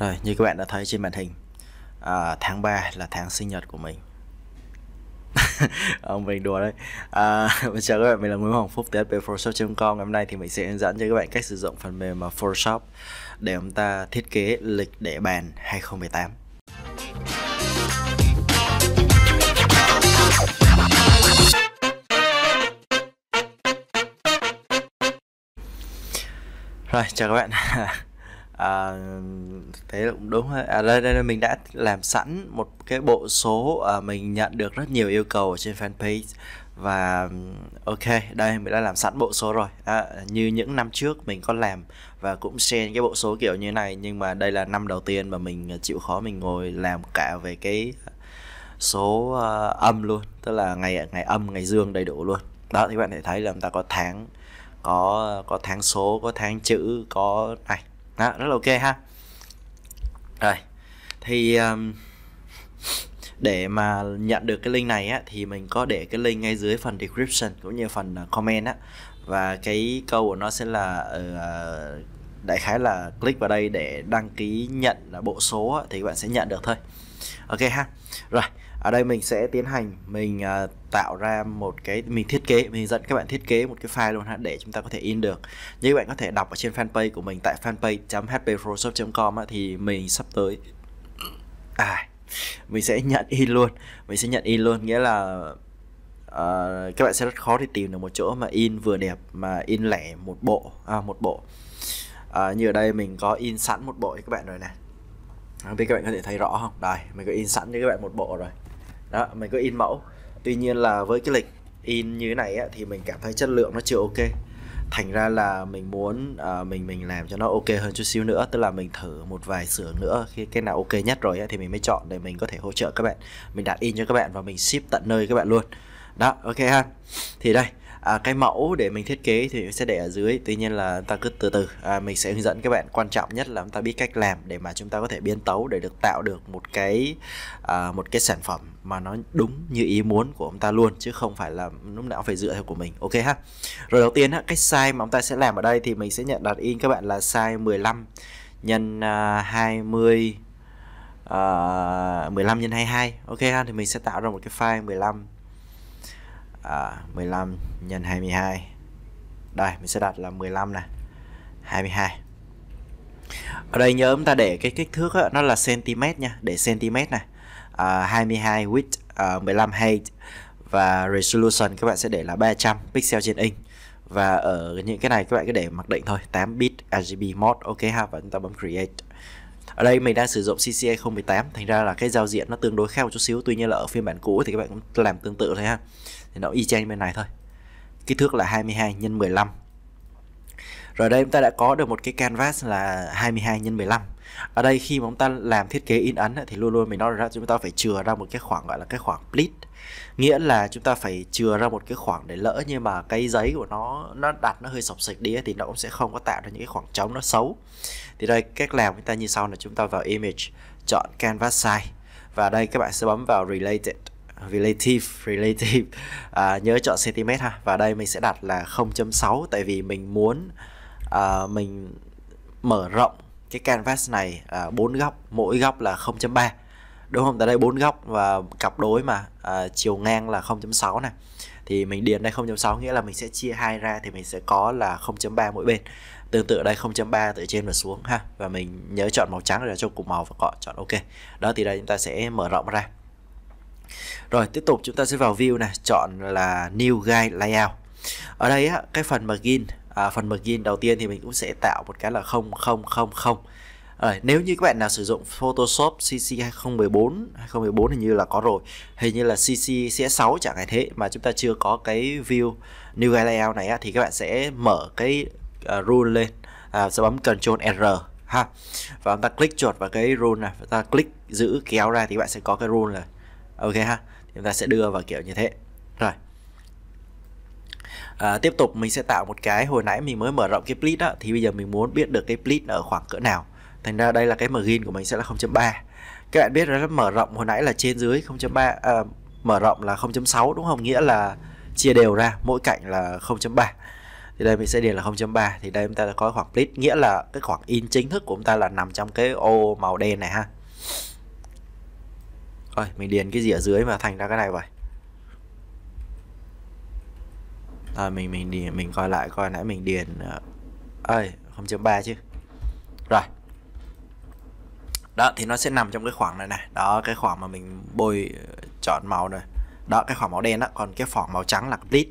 Rồi như các bạn đã thấy trên màn hình à, Tháng 3 là tháng sinh nhật của mình ông mình đùa đấy à, chào các bạn mình là nguyễn hoàng phúc tsp photoshop com ngày hôm nay thì mình sẽ hướng dẫn cho các bạn cách sử dụng phần mềm à, photoshop để chúng ta thiết kế lịch để bàn 2018 rồi chào các bạn à, thế là cũng đúng à, đây, đây mình đã làm sẵn một cái bộ số à, mình nhận được rất nhiều yêu cầu ở trên fanpage và ok đây mình đã làm sẵn bộ số rồi à, như những năm trước mình có làm và cũng share cái bộ số kiểu như này nhưng mà đây là năm đầu tiên mà mình chịu khó mình ngồi làm cả về cái số uh, âm luôn tức là ngày ngày âm ngày dương đầy đủ luôn đó thì bạn thể thấy là chúng ta có tháng có có tháng số có tháng chữ có này đó rất là ok ha rồi thì um, để mà nhận được cái link này á thì mình có để cái link ngay dưới phần description cũng như phần ờ, comment á và cái câu của nó sẽ là uh, đại khái là click vào đây để đăng ký nhận bộ số thì các bạn sẽ nhận được thôi ok ha rồi ở đây mình sẽ tiến hành mình uh, tạo ra một cái mình thiết kế mình dẫn các bạn thiết kế một cái file luôn ha để chúng ta có thể in được như các bạn có thể đọc ở trên fanpage của mình tại fanpage.hpphotoshop.com thì mình sắp tới à mình sẽ nhận in luôn mình sẽ nhận in luôn nghĩa là uh, các bạn sẽ rất khó để tìm được một chỗ mà in vừa đẹp mà in lẻ một bộ à, một bộ uh, như ở đây mình có in sẵn một bộ cho các bạn rồi nè không biết các bạn có thể thấy rõ không đây mình có in sẵn cho các bạn một bộ rồi đó mình có in mẫu tuy nhiên là với cái lịch in như thế này á, thì mình cảm thấy chất lượng nó chưa ok thành ra là mình muốn uh, mình mình làm cho nó ok hơn chút xíu nữa tức là mình thử một vài xưởng nữa khi cái nào ok nhất rồi ấy, thì mình mới chọn để mình có thể hỗ trợ các bạn mình đặt in cho các bạn và mình ship tận nơi các bạn luôn đó ok ha thì đây à, cái mẫu để mình thiết kế thì sẽ để ở dưới tuy nhiên là ta cứ từ từ à, mình sẽ hướng dẫn các bạn quan trọng nhất là chúng ta biết cách làm để mà chúng ta có thể biến tấu để được tạo được một cái à, một cái sản phẩm mà nó đúng như ý muốn của ông ta luôn chứ không phải là lúc nào phải dựa theo của mình ok ha rồi đầu tiên cách size mà ông ta sẽ làm ở đây thì mình sẽ nhận đặt in các bạn là size 15 nhân 20 uh, 15 nhân 22 ok ha thì mình sẽ tạo ra một cái file 15 à, 15 nhân 22 đây mình sẽ đặt là 15 này 22 ở đây nhớ chúng ta để cái kích thước đó, nó là cm nha để cm này à, 22 width à, 15 height và resolution các bạn sẽ để là 300 pixel trên inch và ở những cái này các bạn cứ để mặc định thôi 8 bit RGB mode ok ha và chúng ta bấm create ở đây mình đang sử dụng CCA 018 thành ra là cái giao diện nó tương đối khác một chút xíu tuy nhiên là ở phiên bản cũ thì các bạn cũng làm tương tự thôi ha thì nó y chang bên này thôi kích thước là 22 x 15 rồi đây chúng ta đã có được một cái canvas là 22 x 15 ở đây khi mà chúng ta làm thiết kế in ấn thì luôn luôn mình nói ra chúng ta phải chừa ra một cái khoảng gọi là cái khoảng bleed nghĩa là chúng ta phải chừa ra một cái khoảng để lỡ nhưng mà cái giấy của nó nó đặt nó hơi sọc sạch đi thì nó cũng sẽ không có tạo ra những cái khoảng trống nó xấu thì đây cách làm chúng ta như sau là chúng ta vào image chọn canvas size và đây các bạn sẽ bấm vào related relative relative à, nhớ chọn cm ha và đây mình sẽ đặt là 0.6 tại vì mình muốn à, mình mở rộng cái canvas này à, 4 góc mỗi góc là 0.3 đúng không tại đây bốn góc và cặp đối mà à, chiều ngang là 0.6 này thì mình điền đây 0.6 nghĩa là mình sẽ chia hai ra thì mình sẽ có là 0.3 mỗi bên tương tự đây 0.3 từ trên và xuống ha và mình nhớ chọn màu trắng để cho cùng màu và cọ chọn ok đó thì đây chúng ta sẽ mở rộng ra rồi tiếp tục chúng ta sẽ vào view này, chọn là new guide layout. Ở đây á, cái phần margin à, phần margin đầu tiên thì mình cũng sẽ tạo một cái là 0000. Rồi, nếu như các bạn nào sử dụng Photoshop CC 2014, 2014 hình như là có rồi. Hình như là CC CS6 chẳng hạn thế mà chúng ta chưa có cái view new guide layout này á, thì các bạn sẽ mở cái uh, rule lên, à, sẽ bấm Ctrl R ha. Và chúng ta click chuột vào cái rule này, chúng ta click giữ kéo ra thì các bạn sẽ có cái rule này ok ha chúng ta sẽ đưa vào kiểu như thế rồi à, tiếp tục mình sẽ tạo một cái hồi nãy mình mới mở rộng cái split đó thì bây giờ mình muốn biết được cái split ở khoảng cỡ nào thành ra đây là cái margin của mình sẽ là 0.3 các bạn biết rồi đó mở rộng hồi nãy là trên dưới 0.3 à, mở rộng là 0.6 đúng không nghĩa là chia đều ra mỗi cạnh là 0.3 thì đây mình sẽ điền là 0.3 thì đây chúng ta có khoảng split nghĩa là cái khoảng in chính thức của chúng ta là nằm trong cái ô màu đen này ha Ôi, mình điền cái gì ở dưới mà thành ra cái này vậy à, mình mình đi mình coi lại coi nãy mình điền ờ, ơi không chấm ba chứ rồi đó thì nó sẽ nằm trong cái khoảng này này đó cái khoảng mà mình bôi ờ, chọn màu này đó cái khoảng màu đen đó còn cái khoảng màu trắng là bleed.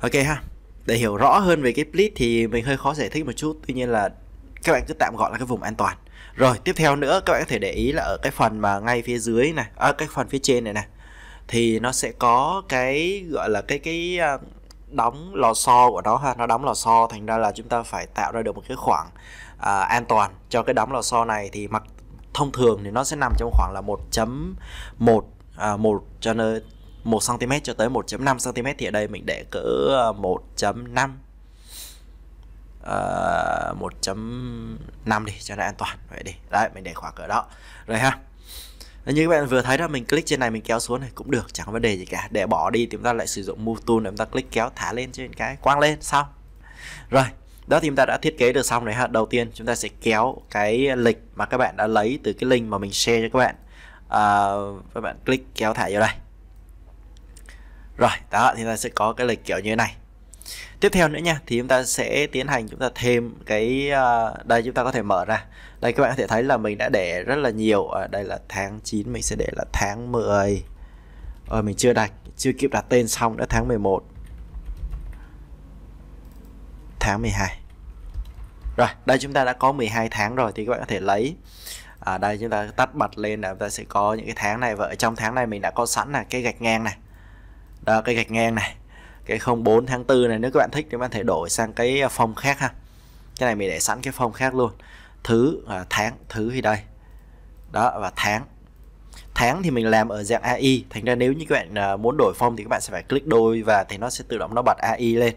ok ha để hiểu rõ hơn về cái bleed thì mình hơi khó giải thích một chút tuy nhiên là các bạn cứ tạm gọi là cái vùng an toàn rồi tiếp theo nữa các bạn có thể để ý là ở cái phần mà ngay phía dưới này ở à, cái phần phía trên này này thì nó sẽ có cái gọi là cái cái à, đóng lò xo của nó ha nó đóng lò xo thành ra là chúng ta phải tạo ra được một cái khoảng à, an toàn cho cái đóng lò xo này thì mặc thông thường thì nó sẽ nằm trong khoảng là 1.1 à, 1 cho nơi 1 cm cho tới 1.5 cm thì ở đây mình để cỡ 1.5 à, uh, 1.5 đi cho nó an toàn vậy đi đấy mình để khoảng cỡ đó rồi ha như các bạn vừa thấy đó mình click trên này mình kéo xuống này cũng được chẳng vấn đề gì cả để bỏ đi thì chúng ta lại sử dụng move tool để chúng ta click kéo thả lên trên cái quang lên xong rồi đó thì chúng ta đã thiết kế được xong rồi ha đầu tiên chúng ta sẽ kéo cái lịch mà các bạn đã lấy từ cái link mà mình share cho các bạn à, các bạn click kéo thả vào đây rồi đó thì ta sẽ có cái lịch kiểu như thế này tiếp theo nữa nha thì chúng ta sẽ tiến hành chúng ta thêm cái à, đây chúng ta có thể mở ra đây các bạn có thể thấy là mình đã để rất là nhiều ở à, đây là tháng 9 mình sẽ để là tháng 10 ờ, mình chưa đặt chưa kịp đặt tên xong đã tháng 11 tháng 12 rồi đây chúng ta đã có 12 tháng rồi thì các bạn có thể lấy ở à, đây chúng ta tắt bật lên là chúng ta sẽ có những cái tháng này và ở trong tháng này mình đã có sẵn là cái gạch ngang này đó cái gạch ngang này cái 04 tháng 4 này nếu các bạn thích thì bạn thể đổi sang cái phong à, khác ha cái này mình để sẵn cái phong khác luôn thứ à, tháng thứ thì đây đó và tháng tháng thì mình làm ở dạng AI thành ra nếu như các bạn à, muốn đổi phong thì các bạn sẽ phải click đôi và thì nó sẽ tự động nó bật AI lên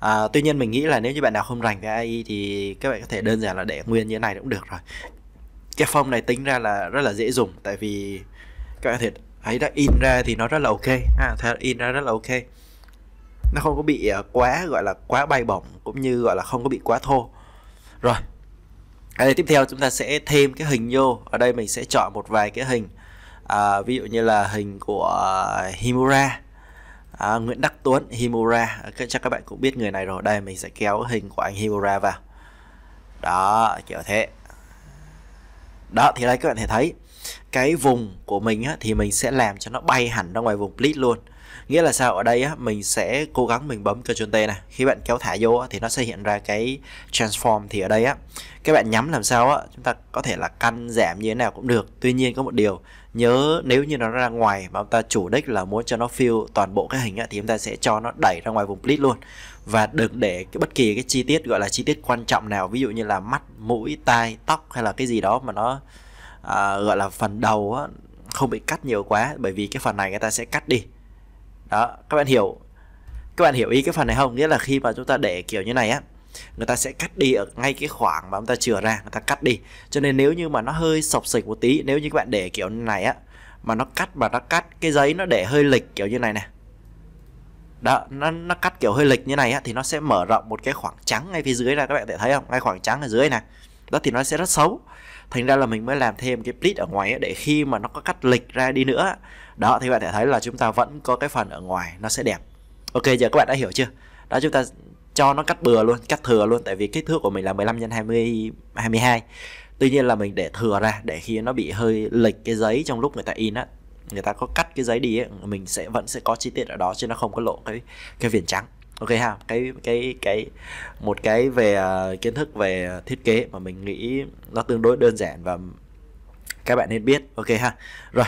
à, tuy nhiên mình nghĩ là nếu như bạn nào không rành về AI thì các bạn có thể đơn giản là để nguyên như thế này cũng được rồi cái phong này tính ra là rất là dễ dùng tại vì các bạn có thể ấy đã in ra thì nó rất là ok à, in ra rất là ok nó không có bị ờ, quá gọi là quá bay bổng cũng như gọi là không có bị quá thô rồi ở đây tiếp theo chúng ta sẽ thêm cái hình vô ở đây mình sẽ chọn một vài cái hình à, ví dụ như là hình của ờ, Himura à, Nguyễn Đắc Tuấn Himura chắc các bạn cũng biết người này rồi đây mình sẽ kéo hình của anh Himura vào đó kiểu thế đó thì đây các bạn thể thấy cái vùng của mình á, thì mình sẽ làm cho nó bay hẳn ra ngoài vùng pleat luôn nghĩa là sao ở đây á, mình sẽ cố gắng mình bấm Ctrl T này khi bạn kéo thả vô á, thì nó sẽ hiện ra cái transform thì ở đây á các bạn nhắm làm sao á chúng ta có thể là căn giảm như thế nào cũng được tuy nhiên có một điều nhớ nếu như nó ra ngoài mà chúng ta chủ đích là muốn cho nó fill toàn bộ cái hình á, thì chúng ta sẽ cho nó đẩy ra ngoài vùng split luôn và đừng để cái bất kỳ cái chi tiết gọi là chi tiết quan trọng nào ví dụ như là mắt mũi tai tóc hay là cái gì đó mà nó à, gọi là phần đầu á, không bị cắt nhiều quá bởi vì cái phần này người ta sẽ cắt đi đó các bạn hiểu các bạn hiểu ý cái phần này không nghĩa là khi mà chúng ta để kiểu như này á người ta sẽ cắt đi ở ngay cái khoảng mà chúng ta chừa ra người ta cắt đi cho nên nếu như mà nó hơi sọc sịch một tí nếu như các bạn để kiểu như này á mà nó cắt mà nó cắt cái giấy nó để hơi lệch kiểu như này nè đó nó, nó cắt kiểu hơi lệch như này á, thì nó sẽ mở rộng một cái khoảng trắng ngay phía dưới này các bạn thể thấy không ngay khoảng trắng ở dưới này đó thì nó sẽ rất xấu thành ra là mình mới làm thêm cái pleat ở ngoài để khi mà nó có cắt lịch ra đi nữa đó thì bạn thể thấy là chúng ta vẫn có cái phần ở ngoài nó sẽ đẹp ok giờ các bạn đã hiểu chưa đó chúng ta cho nó cắt bừa luôn cắt thừa luôn tại vì kích thước của mình là 15 x 20 22 tuy nhiên là mình để thừa ra để khi nó bị hơi lệch cái giấy trong lúc người ta in á người ta có cắt cái giấy đi ấy, mình sẽ vẫn sẽ có chi tiết ở đó chứ nó không có lộ cái cái viền trắng ok ha cái cái cái một cái về à, kiến thức về thiết kế mà mình nghĩ nó tương đối đơn giản và các bạn nên biết ok ha rồi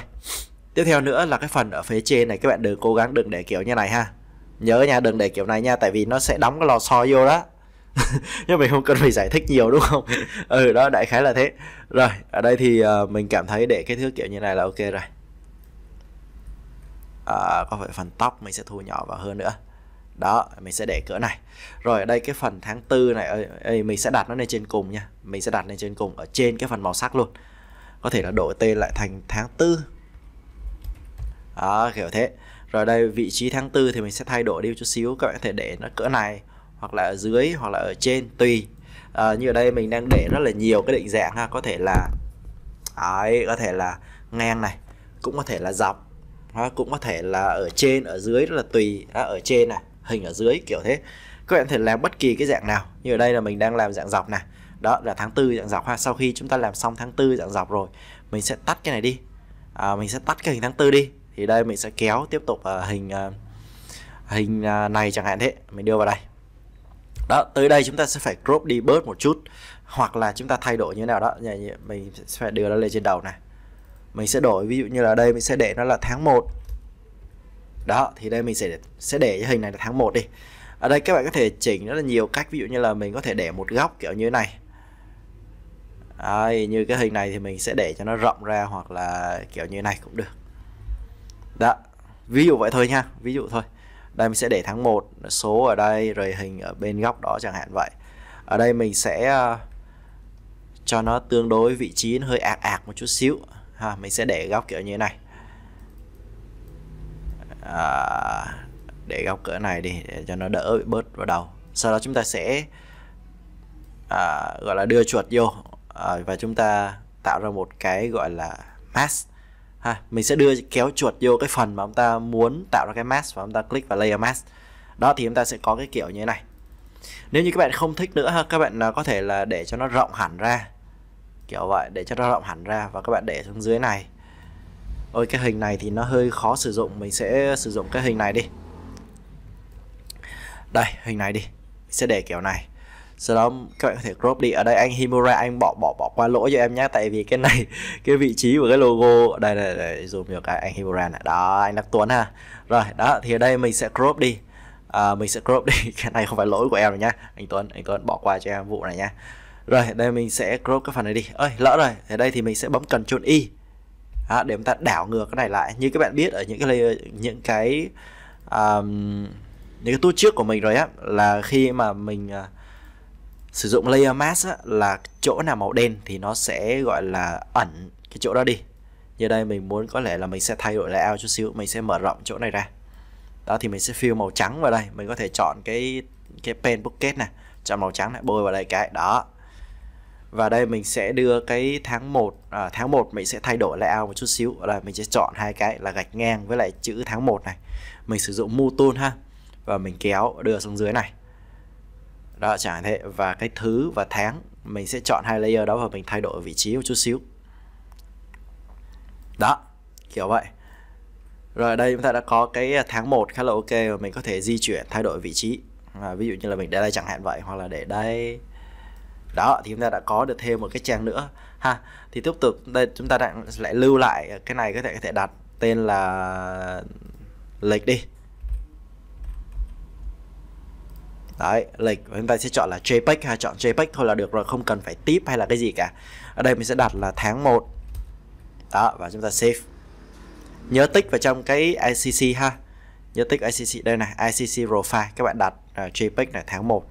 tiếp theo nữa là cái phần ở phía trên này các bạn đừng cố gắng đừng để kiểu như này ha nhớ nha đừng để kiểu này nha tại vì nó sẽ đóng cái lò xo vô đó nhưng mình không cần phải giải thích nhiều đúng không ừ đó đại khái là thế rồi ở đây thì à, mình cảm thấy để cái thứ kiểu như này là ok rồi à, có phải phần tóc mình sẽ thu nhỏ vào hơn nữa đó mình sẽ để cỡ này rồi ở đây cái phần tháng tư này ơi, ơi, mình sẽ đặt nó lên trên cùng nha mình sẽ đặt lên trên cùng ở trên cái phần màu sắc luôn có thể là đổi tên lại thành tháng tư đó kiểu thế rồi đây vị trí tháng tư thì mình sẽ thay đổi đi chút xíu các bạn có thể để nó cỡ này hoặc là ở dưới hoặc là ở trên tùy à, như ở đây mình đang để rất là nhiều cái định dạng ha có thể là ấy có thể là ngang này cũng có thể là dọc ha, cũng có thể là ở trên ở dưới rất là tùy đó, ở trên này hình ở dưới kiểu thế các bạn có thể làm bất kỳ cái dạng nào như ở đây là mình đang làm dạng dọc này đó là tháng tư dạng dọc ha sau khi chúng ta làm xong tháng tư dạng dọc rồi mình sẽ tắt cái này đi à, mình sẽ tắt cái hình tháng tư đi thì đây mình sẽ kéo tiếp tục uh, hình uh, hình uh, này chẳng hạn thế mình đưa vào đây đó tới đây chúng ta sẽ phải crop đi bớt một chút hoặc là chúng ta thay đổi như nào đó mình sẽ phải đưa nó lên trên đầu này mình sẽ đổi ví dụ như là đây mình sẽ để nó là tháng 1 đó thì đây mình sẽ sẽ để cái hình này là tháng 1 đi ở đây các bạn có thể chỉnh rất là nhiều cách ví dụ như là mình có thể để một góc kiểu như thế này Đấy, như cái hình này thì mình sẽ để cho nó rộng ra hoặc là kiểu như thế này cũng được đó ví dụ vậy thôi nha ví dụ thôi đây mình sẽ để tháng 1 số ở đây rồi hình ở bên góc đó chẳng hạn vậy ở đây mình sẽ ờ, cho nó tương đối vị trí nó hơi ạc ạc một chút xíu ha mình sẽ để góc kiểu như thế này à, để góc cỡ này đi để cho nó đỡ bị bớt vào đầu sau đó chúng ta sẽ à, gọi là đưa chuột vô à, và chúng ta tạo ra một cái gọi là mask ha mình sẽ đưa kéo chuột vô cái phần mà chúng ta muốn tạo ra cái mask và chúng ta click vào layer mask đó thì chúng ta sẽ có cái kiểu như thế này nếu như các bạn không thích nữa ha các bạn à, có thể là để cho nó rộng hẳn ra kiểu vậy để cho nó rộng hẳn ra và các bạn để xuống dưới này ôi cái hình này thì nó hơi khó sử dụng mình sẽ sử dụng cái hình này đi đây hình này đi mình sẽ để kiểu này sau đó các bạn có thể crop đi ở đây anh Himura anh bỏ bỏ bỏ qua lỗi cho em nhé tại vì cái này cái vị trí của cái logo ở đây này dùng zoom được anh Himura này đó anh Đắc Tuấn ha rồi đó thì ở đây mình sẽ crop đi à, mình sẽ crop đi cái này không phải lỗi của em rồi nhá anh Tuấn anh Tuấn bỏ qua cho em vụ này nhá rồi đây mình sẽ crop cái phần này đi ơi lỡ rồi ở đây thì mình sẽ bấm Ctrl Y đó, à, để chúng ta đảo ngược cái này lại như các bạn biết ở những cái layer những cái um, những cái tool trước của mình rồi á là khi mà mình uh, sử dụng layer mask á, là chỗ nào màu đen thì nó sẽ gọi là ẩn cái chỗ đó đi như đây mình muốn có lẽ là mình sẽ thay đổi layout chút xíu mình sẽ mở rộng chỗ này ra đó thì mình sẽ fill màu trắng vào đây mình có thể chọn cái cái pen bucket này chọn màu trắng này bôi vào đây cái đó và đây mình sẽ đưa cái tháng 1 à, tháng 1 mình sẽ thay đổi layout một chút xíu là mình sẽ chọn hai cái là gạch ngang với lại chữ tháng 1 này mình sử dụng mu tool ha và mình kéo đưa xuống dưới này đó chẳng thế và cái thứ và tháng mình sẽ chọn hai layer đó và mình thay đổi vị trí một chút xíu đó kiểu vậy rồi đây chúng ta đã có cái tháng 1 khá là ok và mình có thể di chuyển thay đổi vị trí à, ví dụ như là mình để đây chẳng hạn vậy hoặc là để đây đó thì chúng ta đã có được thêm một cái trang nữa ha thì tiếp tục đây chúng ta đang lại lưu lại cái này có thể có thể đặt tên là lịch đi đấy lịch chúng ta sẽ chọn là jpeg ha chọn jpeg thôi là được rồi không cần phải tiếp hay là cái gì cả ở đây mình sẽ đặt là tháng 1 đó và chúng ta save nhớ tích vào trong cái ICC ha nhớ tích ICC đây này ICC profile các bạn đặt uh, JPEG là tháng 1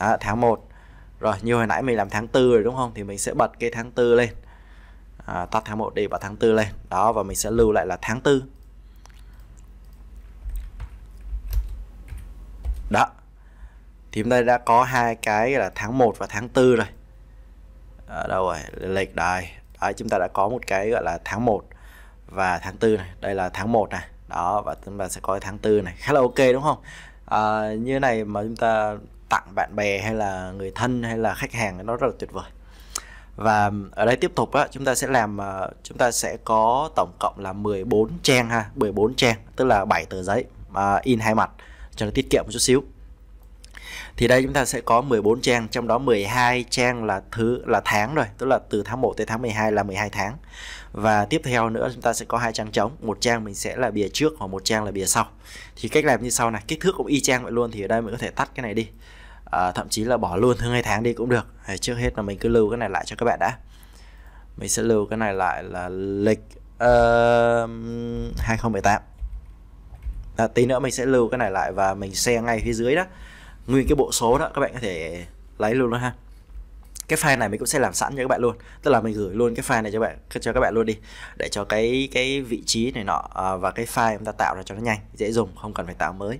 đó, tháng 1 rồi như hồi nãy mình làm tháng tư rồi đúng không thì mình sẽ bật cái tháng tư lên à, tắt tháng 1 đi và tháng tư lên đó và mình sẽ lưu lại là tháng tư đó thì chúng ta đã có hai cái là tháng 1 và tháng 4 rồi ở đâu rồi lệch đài đấy chúng ta đã có một cái gọi là tháng 1 và tháng 4 này đây là tháng 1 này đó và chúng ta sẽ có tháng 4 này khá là ok đúng không à, như này mà chúng ta tặng bạn bè hay là người thân hay là khách hàng nó rất là tuyệt vời và ở đây tiếp tục á chúng ta sẽ làm ờ, chúng ta sẽ có tổng cộng là 14 trang ha 14 trang tức là 7 tờ giấy mà in hai mặt cho nó tiết kiệm một chút xíu thì đây chúng ta sẽ có 14 trang trong đó 12 trang là thứ là tháng rồi tức là từ tháng 1 tới tháng 12 là 12 tháng và tiếp theo nữa chúng ta sẽ có hai trang trống một trang mình sẽ là bìa trước và một trang là bìa sau thì cách làm như sau này kích thước cũng y chang vậy luôn thì ở đây mình có thể tắt cái này đi à, thậm chí là bỏ luôn thứ hai tháng đi cũng được trước hết là mình cứ lưu cái này lại cho các bạn đã mình sẽ lưu cái này lại là lịch uh, 2018 à, tí nữa mình sẽ lưu cái này lại và mình share ngay phía dưới đó nguyên cái bộ số đó các bạn có thể lấy luôn đó ha cái file này mình cũng sẽ làm sẵn cho các bạn luôn tức là mình gửi luôn cái file này cho bạn cho các bạn luôn đi để cho cái cái vị trí này nọ à, và cái file chúng ta tạo ra cho nó nhanh dễ dùng không cần phải tạo mới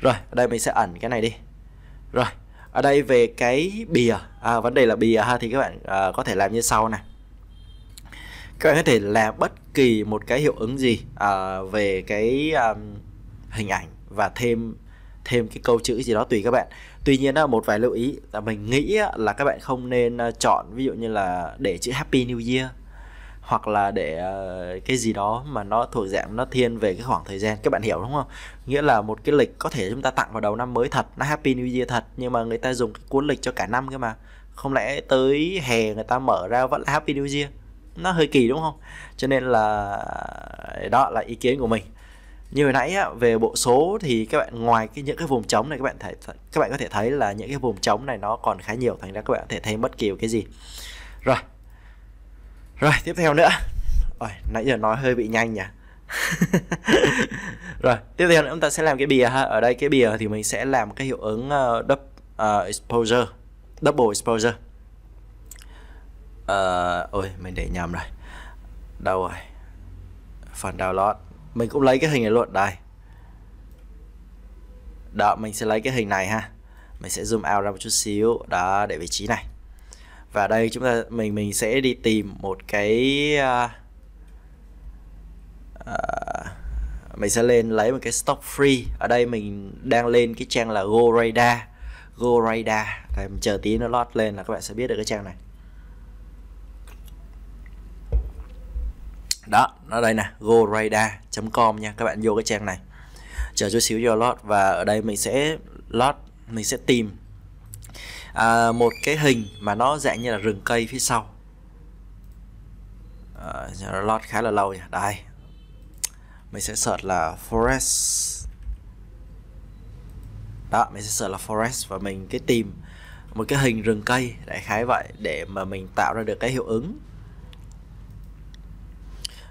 rồi ở đây mình sẽ ẩn cái này đi rồi ở đây về cái bìa à, vấn đề là bìa ha thì các bạn à, có thể làm như sau này các bạn có thể làm bất kỳ một cái hiệu ứng gì à, về cái um, hình ảnh và thêm thêm cái câu chữ gì đó tùy các bạn tuy nhiên là một vài lưu ý là mình nghĩ là các bạn không nên ờ, chọn ví dụ như là để chữ happy new year hoặc là để ờ, cái gì đó mà nó thuộc dạng nó thiên về cái khoảng thời gian các bạn hiểu đúng không nghĩa là một cái lịch có thể chúng ta tặng vào đầu năm mới thật nó happy new year thật nhưng mà người ta dùng cái cuốn lịch cho cả năm cơ mà không lẽ tới hè người ta mở ra vẫn là happy new year nó hơi kỳ đúng không cho nên là đó là ý kiến của mình như hồi nãy á, về bộ số thì các bạn ngoài cái những cái vùng trống này các bạn thể các bạn có thể thấy là những cái vùng trống này nó còn khá nhiều thành ra các bạn có thể thêm bất kỳ cái gì rồi rồi tiếp theo nữa Ôi, nãy giờ nói hơi bị nhanh nhỉ rồi tiếp theo nữa chúng ta sẽ làm cái bìa ha ở đây cái bìa thì mình sẽ làm cái hiệu ứng uh, double uh, exposure double exposure uh, ôi mình để nhầm rồi đâu rồi phần download mình cũng lấy cái hình này luôn đây đó mình sẽ lấy cái hình này ha mình sẽ zoom out ra một chút xíu đó để vị trí này và đây chúng ta mình mình sẽ đi tìm một cái uh, uh, mình sẽ lên lấy một cái stock free ở đây mình đang lên cái trang là GoRadar GoRadar đây mình chờ tí nó lót lên là các bạn sẽ biết được cái trang này đó nó đây nè goradar.com nha các bạn vô cái trang này chờ chút xíu cho lót và ở đây mình sẽ lót mình sẽ tìm à, một cái hình mà nó dạng như là rừng cây phía sau à, lót khá là lâu nha, đây mình sẽ search là forest đó mình sẽ search là forest và mình cái tìm một cái hình rừng cây đại khái vậy để mà mình tạo ra được cái hiệu ứng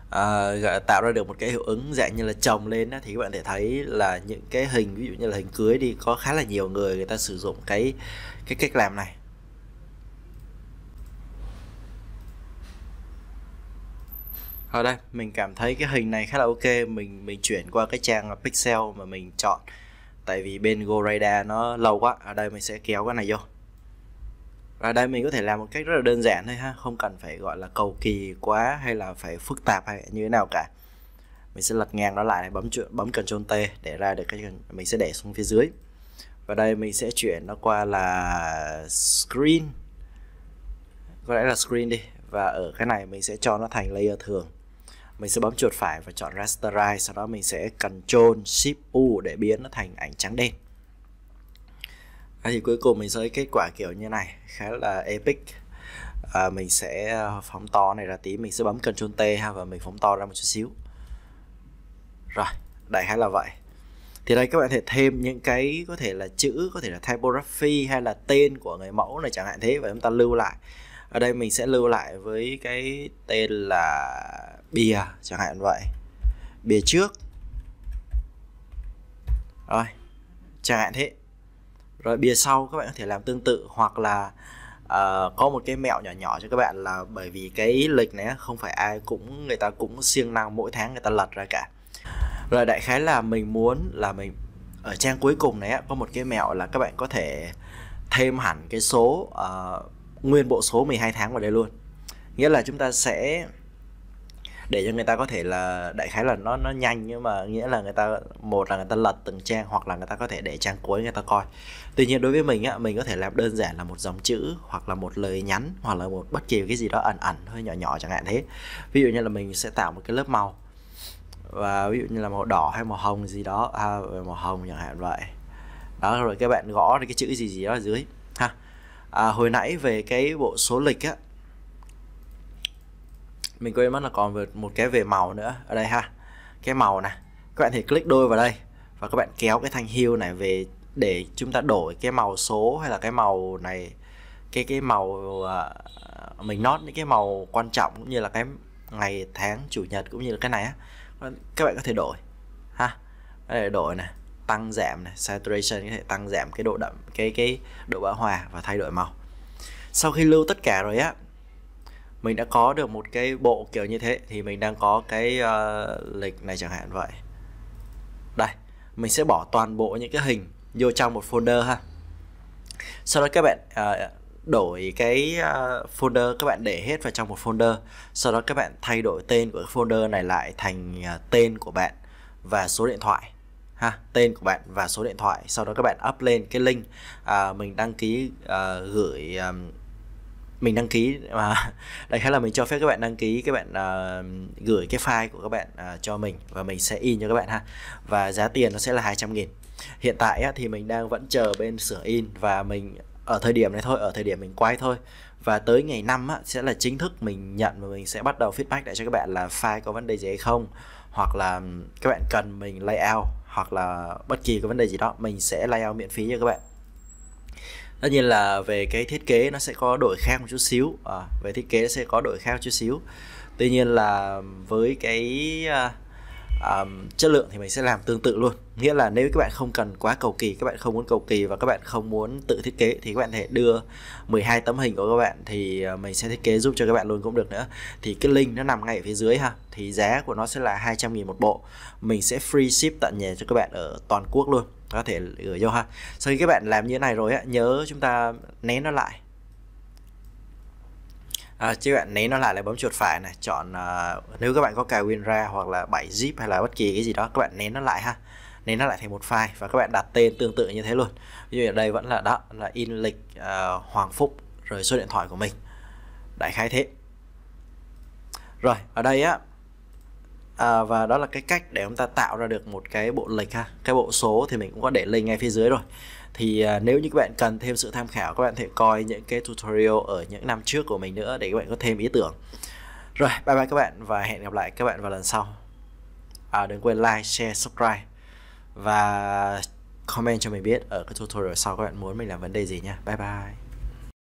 à, uh, tạo ra được một cái hiệu ứng dạng như là chồng lên á, thì các bạn thể thấy là những cái hình ví dụ như là hình cưới đi có khá là nhiều người người ta sử dụng cái cái cách làm này ở đây mình cảm thấy cái hình này khá là ok mình mình chuyển qua cái trang pixel mà mình chọn tại vì bên Gorada nó lâu quá ở đây mình sẽ kéo cái này vô và đây mình có thể làm một cách rất là đơn giản thôi ha, không cần phải gọi là cầu kỳ quá hay là phải phức tạp hay như thế nào cả. Mình sẽ lật ngang nó lại bấm chuyển, bấm Ctrl T để ra được cái mình sẽ để xuống phía dưới. Và đây mình sẽ chuyển nó qua là screen. Có lẽ là screen đi và ở cái này mình sẽ cho nó thành layer thường. Mình sẽ bấm chuột phải và chọn rasterize, sau đó mình sẽ Ctrl Shift U để biến nó thành ảnh trắng đen à, thì cuối cùng mình sẽ kết quả kiểu như này khá là epic à, mình sẽ à, phóng to này ra tí mình sẽ bấm Ctrl T ha và mình phóng to ra một chút xíu rồi đại khái là vậy thì đây các bạn thể thêm những cái có thể là chữ có thể là typography hay là tên của người mẫu này chẳng hạn thế và chúng ta lưu lại ở đây mình sẽ lưu lại với cái tên là bìa chẳng hạn vậy bìa trước rồi chẳng hạn thế rồi bìa sau các bạn có thể làm tương tự hoặc là uh, có một cái mẹo nhỏ nhỏ cho các bạn là bởi vì cái lịch này không phải ai cũng người ta cũng siêng năng mỗi tháng người ta lật ra cả rồi đại khái là mình muốn là mình ở trang cuối cùng này có một cái mẹo là các bạn có thể thêm hẳn cái số uh, nguyên bộ số 12 tháng vào đây luôn nghĩa là chúng ta sẽ để cho người ta có thể là đại khái là nó nó nhanh nhưng mà nghĩa là người ta một là người ta lật từng trang hoặc là người ta có thể để trang cuối người ta coi tuy nhiên đối với mình á mình có thể làm đơn giản là một dòng chữ hoặc là một lời nhắn hoặc là một bất kỳ cái gì đó ẩn ẩn hơi nhỏ nhỏ chẳng hạn thế ví dụ như là mình sẽ tạo một cái lớp màu và ví dụ như là màu đỏ hay màu hồng gì đó à, màu hồng chẳng hạn vậy đó rồi các bạn gõ cái chữ gì gì đó ở dưới ha à, hồi nãy về cái bộ số lịch á mình quên mất là còn một cái về màu nữa ở đây ha cái màu này các bạn thì click đôi vào đây và các bạn kéo cái thanh hue này về để chúng ta đổi cái màu số hay là cái màu này cái cái màu à, mình nót những cái màu quan trọng cũng như là cái ngày tháng chủ nhật cũng như là cái này á các bạn có thể đổi ha có thể đổi này tăng giảm này saturation có thể tăng giảm cái độ đậm cái cái độ bão hòa và thay đổi màu sau khi lưu tất cả rồi á mình đã có được một cái bộ kiểu như thế thì mình đang có cái uh, lịch này chẳng hạn vậy đây mình sẽ bỏ toàn bộ những cái hình vô trong một folder ha sau đó các bạn uh, đổi cái uh, folder các bạn để hết vào trong một folder sau đó các bạn thay đổi tên của folder này lại thành uh, tên của bạn và số điện thoại ha tên của bạn và số điện thoại sau đó các bạn up lên cái link uh, mình đăng ký uh, gửi um, mình đăng ký mà đại khái là mình cho phép các bạn đăng ký các bạn uh, gửi cái file của các bạn uh, cho mình và mình sẽ in cho các bạn ha và giá tiền nó sẽ là 200 nghìn hiện tại á, thì mình đang vẫn chờ bên sửa in và mình ở thời điểm này thôi ở thời điểm mình quay thôi và tới ngày năm á, sẽ là chính thức mình nhận và mình sẽ bắt đầu feedback lại cho các bạn là file có vấn đề gì hay không hoặc là các bạn cần mình layout hoặc là bất kỳ cái vấn đề gì đó mình sẽ layout miễn phí cho các bạn tất nhiên là về cái thiết kế nó sẽ có đổi khác một chút xíu à, về thiết kế nó sẽ có đổi khác một chút xíu tuy nhiên là với cái à, à, chất lượng thì mình sẽ làm tương tự luôn nghĩa là nếu các bạn không cần quá cầu kỳ các bạn không muốn cầu kỳ và các bạn không muốn tự thiết kế thì các bạn thể đưa 12 tấm hình của các bạn thì à, mình sẽ thiết kế giúp cho các bạn luôn cũng được nữa thì cái link nó nằm ngay ở phía dưới ha thì giá của nó sẽ là 200.000 một bộ mình sẽ free ship tận nhà cho các bạn ở toàn quốc luôn có thể gửi vô ha sau khi các bạn làm như thế này rồi á nhớ chúng ta nén nó lại à, chứ bạn nén nó lại là bấm chuột phải này chọn uh, nếu các bạn có cài WinRAR hoặc là 7 zip hay là bất kỳ cái gì đó các bạn nén nó lại ha nên nó lại thành một file và các bạn đặt tên tương tự như thế luôn ví dụ ở đây vẫn là đó là in lịch uh, Hoàng Phúc rồi số điện thoại của mình đại khái thế rồi ở đây á à, và đó là cái cách để chúng ta tạo ra được một cái bộ lịch ha cái bộ số thì mình cũng có để link ngay phía dưới rồi thì à, nếu như các bạn cần thêm sự tham khảo các bạn thể coi những cái tutorial ở những năm trước của mình nữa để các bạn có thêm ý tưởng rồi bye bye các bạn và hẹn gặp lại các bạn vào lần sau à, đừng quên like share subscribe và comment cho mình biết ở cái tutorial sau các bạn muốn mình làm vấn đề gì nha bye bye